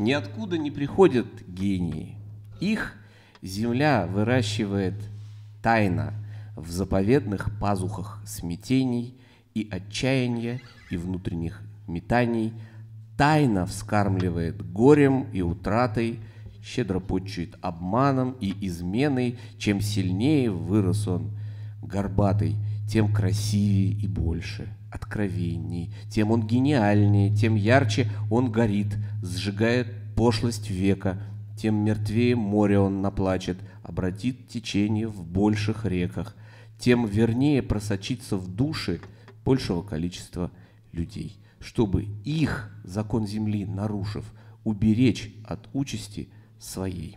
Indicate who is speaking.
Speaker 1: Ниоткуда не приходят гении. Их земля выращивает тайно в заповедных пазухах смятений и отчаяния и внутренних метаний, тайно вскармливает горем и утратой, щедро почует обманом и изменой, чем сильнее вырос он горбатый – тем красивее и больше, откровенней, тем он гениальнее, тем ярче он горит, сжигает пошлость века, тем мертвее море он наплачет, обратит течение в больших реках, тем вернее просочится в души большего количества людей, чтобы их закон земли нарушив, уберечь от участи своей.